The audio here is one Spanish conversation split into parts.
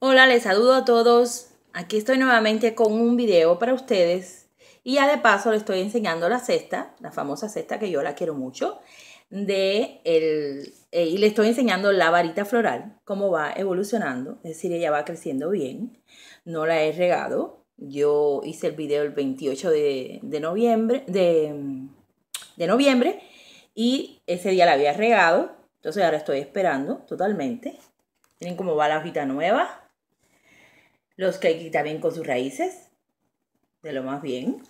Hola, les saludo a todos. Aquí estoy nuevamente con un video para ustedes. Y ya de paso les estoy enseñando la cesta, la famosa cesta que yo la quiero mucho. De el, eh, y le estoy enseñando la varita floral, cómo va evolucionando. Es decir, ella va creciendo bien. No la he regado. Yo hice el video el 28 de, noviembre. De, de noviembre y ese día la había regado, entonces ahora estoy esperando totalmente. Miren cómo va la hojita nueva. Los que hay que quitar bien con sus raíces, de lo más bien.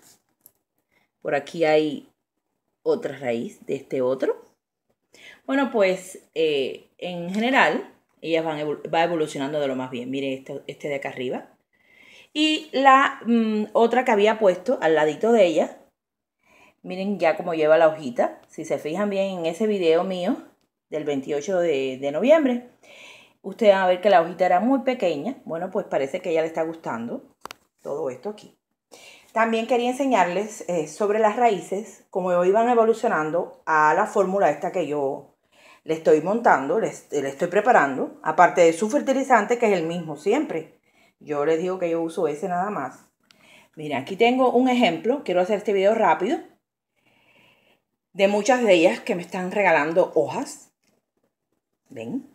Por aquí hay otra raíz de este otro. Bueno, pues eh, en general, ellas van va evolucionando de lo más bien. Miren este, este de acá arriba. Y la mm, otra que había puesto al ladito de ella, miren ya cómo lleva la hojita. Si se fijan bien en ese video mío del 28 de, de noviembre, Ustedes van a ver que la hojita era muy pequeña. Bueno, pues parece que ya ella le está gustando todo esto aquí. También quería enseñarles eh, sobre las raíces, cómo iban evolucionando a la fórmula esta que yo le estoy montando, le, le estoy preparando. Aparte de su fertilizante, que es el mismo siempre. Yo les digo que yo uso ese nada más. Mira, aquí tengo un ejemplo. Quiero hacer este video rápido. De muchas de ellas que me están regalando hojas. ¿Ven?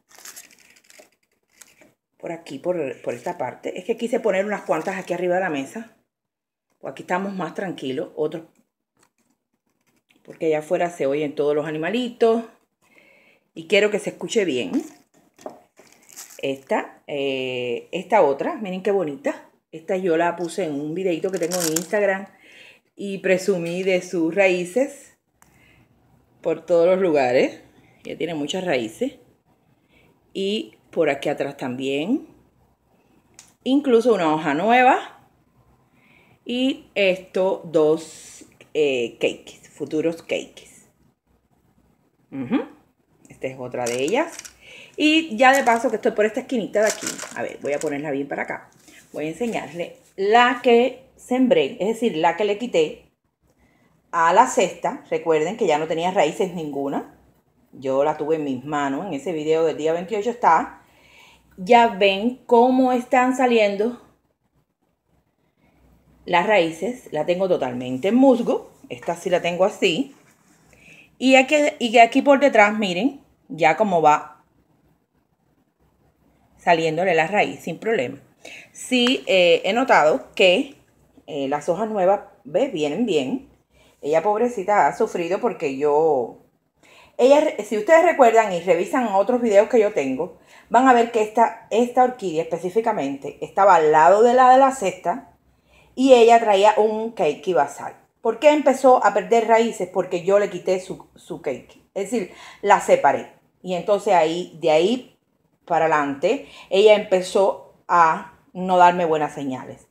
por aquí, por, esta parte. Es que quise poner unas cuantas aquí arriba de la mesa. aquí estamos más tranquilos. Otros, porque allá afuera se oyen todos los animalitos. Y quiero que se escuche bien. Esta, eh, esta otra, miren qué bonita. Esta yo la puse en un videito que tengo en Instagram y presumí de sus raíces por todos los lugares. Ya tiene muchas raíces. Y por aquí atrás también, incluso una hoja nueva y estos dos eh, cakes, futuros cakes. Esta es otra de ellas. Y ya de paso que estoy por esta esquinita de aquí, a ver, voy a ponerla bien para acá. Voy a enseñarle la que sembré, es decir, la que le quité a la cesta. Recuerden que ya no tenía raíces ninguna. Yo la tuve en mis manos, en ese video del día 28 está ya ven cómo están saliendo las raíces. La tengo totalmente en musgo. Esta sí la tengo así. Y aquí, aquí por detrás, miren, ya cómo va saliéndole la raíz sin problema. Sí eh, he notado que eh, las hojas nuevas, ¿ves? Vienen bien. Ella pobrecita ha sufrido porque yo si ustedes recuerdan y revisan otros videos que yo tengo, van a ver que esta, esta orquídea específicamente estaba al lado de la de la cesta y ella traía un keiki basal. ¿Por qué empezó a perder raíces? Porque yo le quité su, su keiki. Es decir, la separé. Y entonces ahí, de ahí para adelante, ella empezó a no darme buenas señales.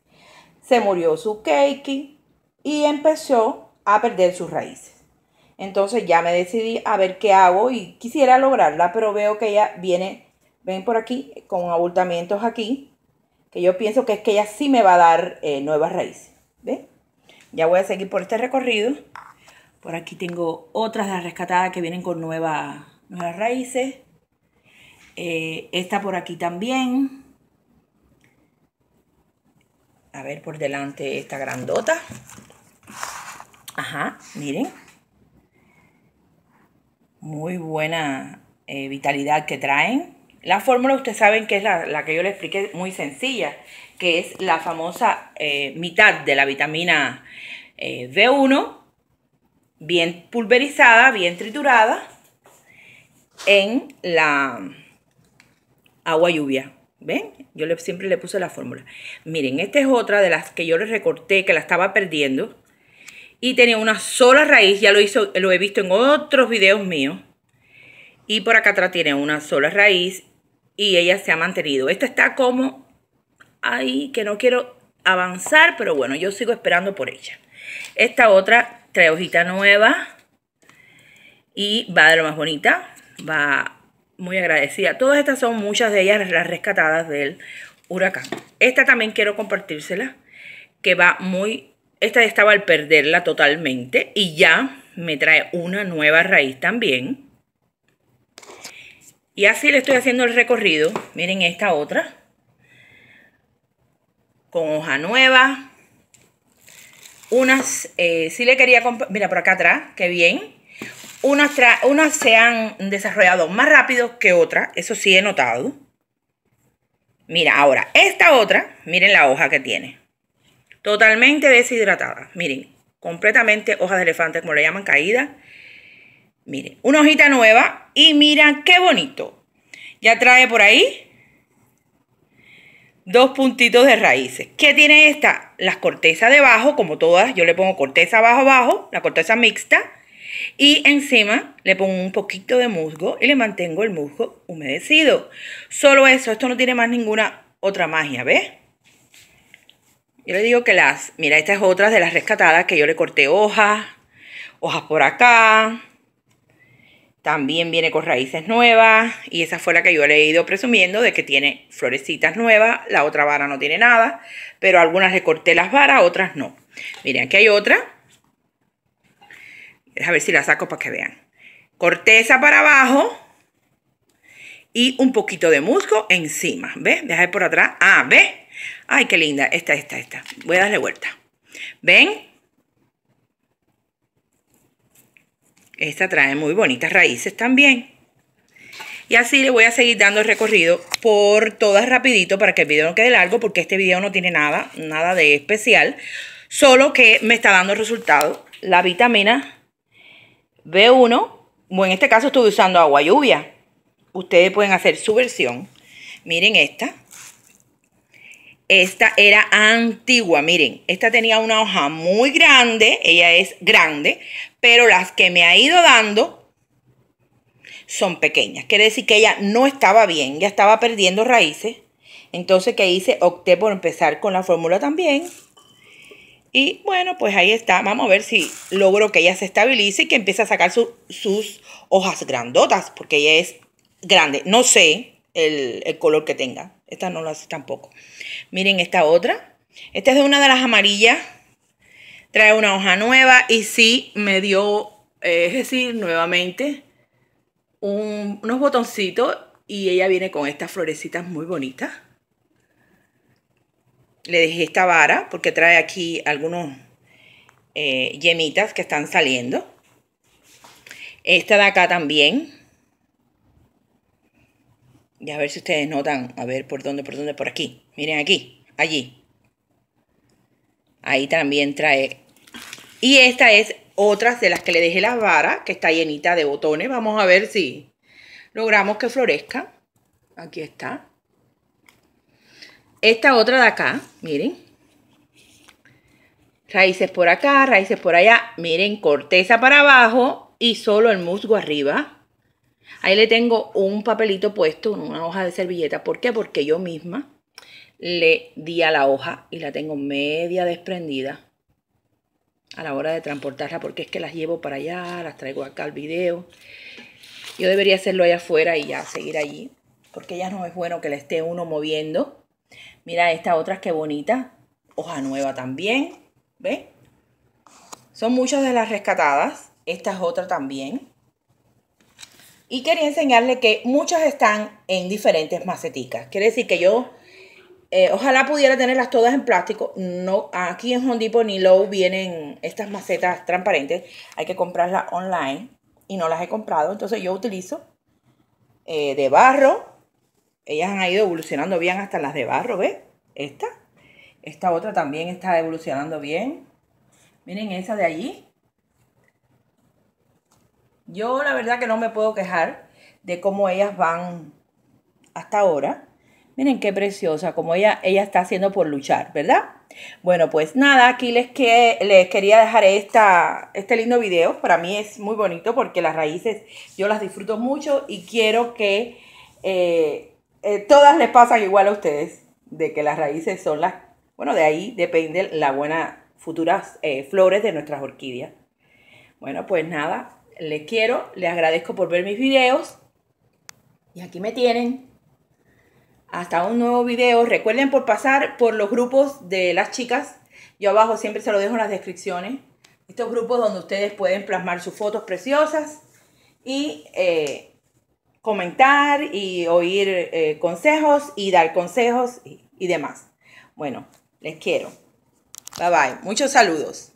Se murió su keiki y empezó a perder sus raíces. Entonces ya me decidí a ver qué hago y quisiera lograrla, pero veo que ella viene, ven por aquí, con abultamientos aquí, que yo pienso que es que ella sí me va a dar eh, nuevas raíces. ¿Ven? Ya voy a seguir por este recorrido. Por aquí tengo otras de las rescatadas que vienen con nueva, nuevas raíces. Eh, esta por aquí también. A ver por delante esta grandota. Ajá, miren muy buena eh, vitalidad que traen. La fórmula, ustedes saben que es la, que yo les expliqué, muy sencilla, que es la famosa eh, mitad de la vitamina eh, B1, bien pulverizada, bien triturada, en la agua lluvia. ¿Ven? Yo siempre le puse la fórmula. Miren, esta es otra de las que yo les recorté, que la estaba perdiendo y tenía una sola raíz, ya lo, hizo, lo he visto en otros videos míos. Y por acá atrás tiene una sola raíz y ella se ha mantenido. Esta está como ahí, que no quiero avanzar, pero bueno, yo sigo esperando por ella. Esta otra trae hojita nueva y va de lo más bonita, va muy agradecida. Todas estas son muchas de ellas las rescatadas del huracán. Esta también quiero compartírsela, que va muy esta estaba al perderla totalmente y ya me trae una nueva raíz también. Y así le estoy haciendo el recorrido. Miren esta otra. Con hoja nueva. Unas, si eh, sí le quería... Mira, por acá atrás, qué bien. Unas, unas se han desarrollado más rápido que otras. Eso sí he notado. Mira, ahora, esta otra, miren la hoja que tiene. Totalmente deshidratada. Miren, completamente hojas de elefante, como le llaman, caída. Miren, una hojita nueva y miran qué bonito. Ya trae por ahí dos puntitos de raíces. ¿Qué tiene esta? Las cortezas debajo, como todas, yo le pongo corteza abajo, abajo, la corteza mixta. Y encima le pongo un poquito de musgo y le mantengo el musgo humedecido. Solo eso, esto no tiene más ninguna otra magia, ¿ves? Yo le digo que las, mira, esta es otra de las rescatadas que yo le corté hojas, hojas por acá. También viene con raíces nuevas y esa fue la que yo le he ido presumiendo de que tiene florecitas nuevas. La otra vara no tiene nada, pero algunas le corté las varas, otras no. Miren, aquí hay otra. A ver si la saco para que vean. Corteza para abajo y un poquito de musgo encima. ¿Ves? Deja por atrás. Ah, ¿ves? Ay, qué linda. Esta, esta, esta. Voy a darle vuelta. ¿Ven? Esta trae muy bonitas raíces también. Y así le voy a seguir dando el recorrido por todas rapidito para que el video no quede largo porque este video no tiene nada, nada de especial. Solo que me está dando el resultado la vitamina B1. Bueno, en este caso estuve usando agua lluvia. Ustedes pueden hacer su versión. Miren esta. Esta era antigua, miren, esta tenía una hoja muy grande, ella es grande, pero las que me ha ido dando son pequeñas. Quiere decir que ella no estaba bien, ya estaba perdiendo raíces. Entonces, ¿qué hice? Opté por empezar con la fórmula también. Y bueno, pues ahí está. Vamos a ver si logro que ella se estabilice y que empiece a sacar sus hojas grandotas, porque ella es grande. No sé el, el color que tenga. Esta no lo hace tampoco. Miren esta otra. Esta es de una de las amarillas. Trae una hoja nueva y sí me dio, eh, es decir, nuevamente, unos botoncitos y ella viene con estas florecitas muy bonitas. Le dejé esta vara porque trae aquí algunos eh, yemitas que están saliendo. Esta de acá también. Y a ver si ustedes notan, a ver por dónde, por dónde, por aquí. Miren aquí, allí. Ahí también trae. Y esta es otra de las que le dejé la vara, que está llenita de botones. Vamos a ver si logramos que florezca. Aquí está. Esta otra de acá, miren. Raíces por acá, raíces por allá. Miren, corteza para abajo y solo el musgo arriba. Ahí le tengo un papelito puesto, una hoja de servilleta. ¿Por qué? Porque yo misma le di a la hoja y la tengo media desprendida a la hora de transportarla porque es que las llevo para allá, las traigo acá al video. Yo debería hacerlo allá afuera y ya seguir allí porque ya no es bueno que le esté uno moviendo. Mira esta otra, qué bonita. Hoja nueva también, ¿ves? Son muchas de las rescatadas. Esta es otra también. Y quería enseñarle que muchas están en diferentes maceticas. Quiere decir que yo, eh, ojalá pudiera tenerlas todas en plástico. No, aquí en Home Depot ni Low vienen estas macetas transparentes. Hay que comprarlas online y no las he comprado. Entonces yo utilizo eh, de barro. Ellas han ido evolucionando bien hasta las de barro, ¿ves? Esta. Esta otra también está evolucionando bien. Miren esa de allí. Yo la verdad que no me puedo quejar de cómo ellas van hasta ahora. Miren qué preciosa, como ella, ella está haciendo por luchar, ¿verdad? Bueno, pues nada, aquí les, que, les quería dejar esta, este lindo video. Para mí es muy bonito porque las raíces yo las disfruto mucho y quiero que eh, eh, todas les pasan igual a ustedes, de que las raíces son las, bueno, de ahí dependen las buenas futuras eh, flores de nuestras orquídeas. Bueno, pues nada, les quiero, les agradezco por ver mis videos. Y aquí me tienen. Hasta un nuevo video. Recuerden por pasar por los grupos de las chicas. Yo abajo siempre se lo dejo en las descripciones. Estos grupos donde ustedes pueden plasmar sus fotos preciosas y eh, comentar y oír eh, consejos y dar consejos y demás. Bueno, les quiero. Bye bye. Muchos saludos.